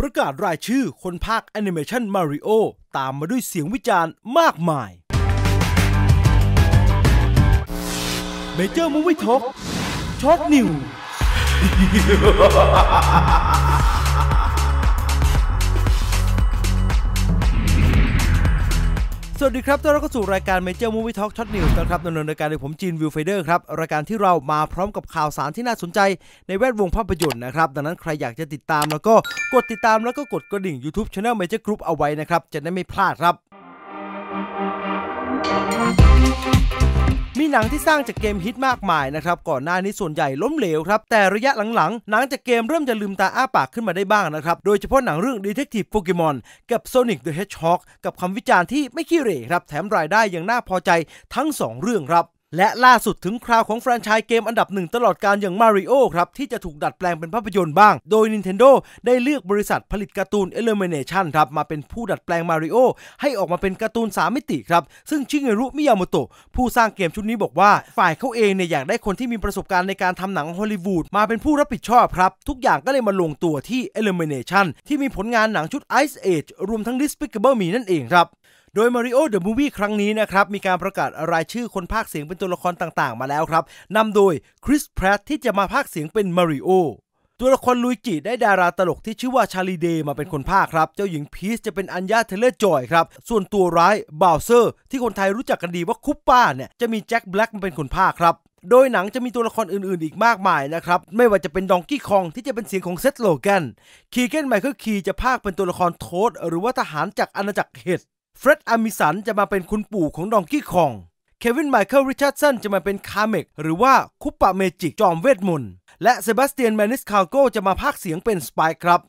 ประกาศรายชื่อคนภาคแอนิเมชันมาริโอ ตามมาด้วยเสียงวิจารณ์มากมายเมเจอร์มูวิท็อกช็อตนิววัสดีครับต้อนรับเข้าสู่รายการ Major Movie Talk s h o t News นะครับดำเนินรายการโดยผมจีนวิวไฟเดอร์ครับ รายการที่เรามาพร้อมกับข่าวสารที่น่าสนใจ ในแวดวงภาพยนตร์นะครับ ดังนั้นใครอยากจะติดตามแล้วก็กดติดตามแล้วก็กดกระดิ่ง YouTube Channel Major Group เอาไว้นะครับ จะได้ไม่พลาดครับมีหนังที่สร้างจากเกมฮิตมากมายนะครับ ก่อนหน้านี้ส่วนใหญ่ล้มเหลวครับ แต่ระยะหลังๆหนังจากเกมเริ่มจะลืมตาอ้าปากขึ้นมาได้บ้างนะครับ โดยเฉพาะหนังเรื่อง Detective Pokemon กับ Sonic the Hedgehog กับคำวิจารณ์ที่ไม่ขี้เหร่ครับแถมรายได้ยังน่าพอใจทั้ง 2 เรื่องครับและล่าสุดถึงคราวของแฟรนไชส์เกมอันดับหนึ่งตลอดการอย่าง Mario ครับ ที่จะถูกดัดแปลงเป็นภาพยนตร์บ้าง โดย Nintendo ได้เลือกบริษัทผลิตการ์ตูน e l l m i n a t i o n ครับ มาเป็นผู้ดัดแปลง Mario ให้ออกมาเป็นการ์ตูน 3 มิติครับ ซึ่งชิเงรุมิยาโมโตะผู้สร้างเกมชุดนี้บอกว่า ฝ่ายเขาเองเนี่ย อยากได้คนที่มีประสบการณ์ในการทำหนังฮอลลีวูดมาเป็นผู้รับผิดชอบครับ ทุกอย่างก็เลยมาลงตัวที่ e l l m i n a t i o n ที่มีผลงานหนังชุด Ice Age รวมทั้ง Despicable Me นั่นเองครับโดย Mario The Movie ครั้งนี้นะครับ มีการประกาศรายชื่อคนภาคเสียงเป็นตัวละครต่างๆ มาแล้วครับ นำโดยคริสแพรตที่จะมาภาคเสียงเป็นมาริโอตัวละครลุยจิได้ดาราตลกที่ชื่อว่าชาลีเดย์มาเป็นคนภาคครับ เจ้าหญิงพีชจะเป็นอัญญาเทเลจอยครับ ส่วนตัวร้ายบาวเซอร์ที่คนไทยรู้จักกันดีว่าคุปป้าเนี่ย จะมีแจ็คแบล็กมาเป็นคนภาคครับโดยหนังจะมีตัวละครอื่นๆ อีกมากมายนะครับไม่ว่าจะเป็นดองกี้คองที่จะเป็นเสียงของเซธโลแกนคีเกนไมเคิลคีจะภาคเป็นตัวละครโทสหรือว่าทหารจากอาณาจักรเฮดเฟร็ดอามิสันจะมาเป็นคุณปู่ของดองกี้คองเควินไมเคิลริชาร์ดสันจะมาเป็นคาเมกหรือว่าคุปปะเมจิก จอมเวทมนต์ และเซบาสเตียนแมนิสคาโกจะมาพากเสียงเป็นสไปค์ครับ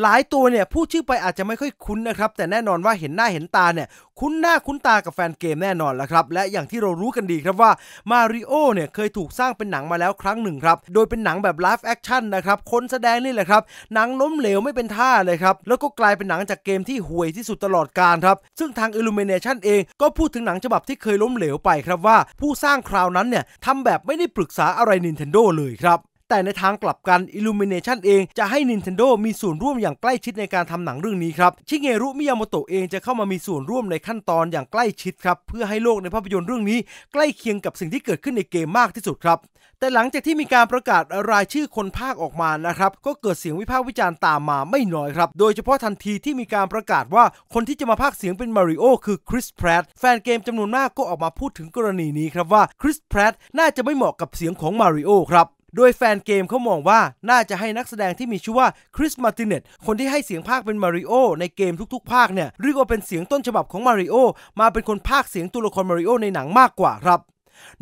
หลายตัวเนี่ยพูดชื่อไปอาจจะไม่ค่อยคุ้นนะครับแต่แน่นอนว่าเห็นหน้าเห็นตาเนี่ยคุ้นหน้าคุ้นตากับแฟนเกมแน่นอนแล้วครับ และอย่างที่เรารู้กันดีครับว่ามาริโอเนี่ยเคยถูกสร้างเป็นหนังมาแล้วครั้งหนึ่งครับโดยเป็นหนังแบบไลฟ์แอคชั่นนะครับคนแสดงนี่แหละครับ หนังล้มเหลวไม่เป็นท่าเลยครับแล้วก็กลายเป็นหนังจากเกมที่ห่วยที่สุดตลอดการครับซึ่งทาง Illumination เองก็พูดถึงหนังฉบับที่เคยล้มเหลวไปครับว่า ผู้สร้างคราวนั้นเนี่ยทำแบบไม่ได้ปรึกษาอะไร Nintendo เลยครับแต่ในทางกลับกัน Illumination เองจะให้ Nintendo มีส่วนร่วมอย่างใกล้ชิดในการทำหนังเรื่องนี้ครับชิเงรุมิยาโมโตะเองจะเข้ามามีส่วนร่วมในขั้นตอนอย่างใกล้ชิดครับเพื่อให้โลกในภาพยนตร์เรื่องนี้ ใกล้เคียงกับสิ่งที่เกิดขึ้นในเกมมากที่สุดครับ แต่หลังจากที่มีการประกาศรายชื่อคนภาคออกมานะครับก็เกิดเสียงวิพากษ์วิจารณ์ตามมาไม่น้อยครับโดยเฉพาะทันทีที่มีการประกาศว่าคนที่จะมาภาคเสียงเป็นมาริโอคือคริสแพรตแฟนเกมจำนวนมากก็ออกมาพูดถึงกรณีนี้ครับว่าคริสแพรตน่าจะไม่เหมาะกับเสียงของมาริโอครับโดยแฟนเกมเขามองว่าน่าจะให้นักแสดงที่มีชื่อว่าคริสมาติเนตคนที่ให้เสียงภาคเป็นมาริโอในเกมทุกๆ ภาคเนี่ยเรียกว่าเป็นเสียงต้นฉบับของมาริโอมาเป็นคนภาคเสียงตัวละครมาริโอในหนังมากกว่าครับ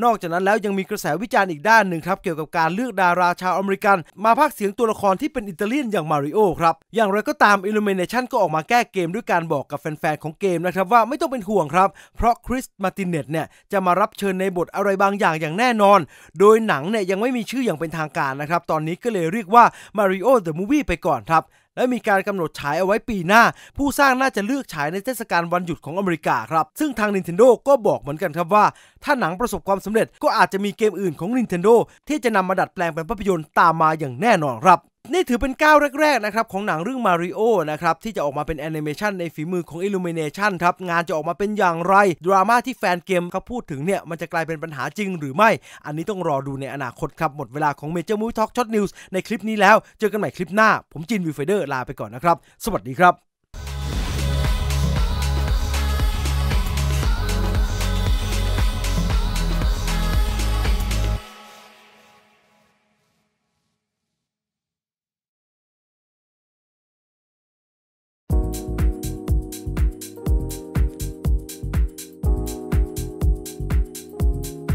นอกจากนั้นแล้วยังมีกระแสวิจารณ์อีกด้านหนึ่งครับ เกี่ยวกับการเลือกดาราชาวอเมริกัน มาพากเสียงตัวละครที่เป็นอิตาเลียนอย่างมาริโอครับ อย่างไรก็ตาม Illumination ก็ออกมาแก้เกมด้วยการบอกกับแฟนๆของเกมนะครับ ว่าไม่ต้องเป็นห่วงครับเพราะคริสมาตินเนตเนี่ย จะมารับเชิญในบทอะไรบางอย่างอย่างแน่นอน โดยหนังเนี่ยยังไม่มีชื่ออย่างเป็นทางการนะครับ ตอนนี้ก็เลยเรียกว่ามาริโอเดอะมูวี่ไปก่อนครับและมีการกำหนดฉายเอาไว้ปีหน้า ผู้สร้างน่าจะเลือกฉายในเทศกาลวันหยุดของอเมริกาครับ ซึ่งทาง Nintendo ก็บอกเหมือนกันครับว่า ถ้าหนังประสบความสำเร็จ ก็อาจจะมีเกมอื่นของ Nintendo ที่จะนำมาดัดแปลงเป็นภาพยนตร์ตามมาอย่างแน่นอนครับนี่ถือเป็นก้าวแรกๆนะครับของหนังเรื่องมาริโอนะครับที่จะออกมาเป็นแอนิเมชันในฝีมือของ Illumination ครับ งานจะออกมาเป็นอย่างไร ดราม่าที่แฟนเกม เขาพูดถึงเนี่ยมันจะกลายเป็นปัญหาจริงหรือไม่อันนี้ต้องรอดูในอนาคตครับ หมดเวลาของ Major Movie Talk Short News ในคลิปนี้แล้วเจอกันใหม่คลิปหน้า ผมจินวิวเฟเดอร์ ลาไปก่อนนะครับ สวัสดีครับ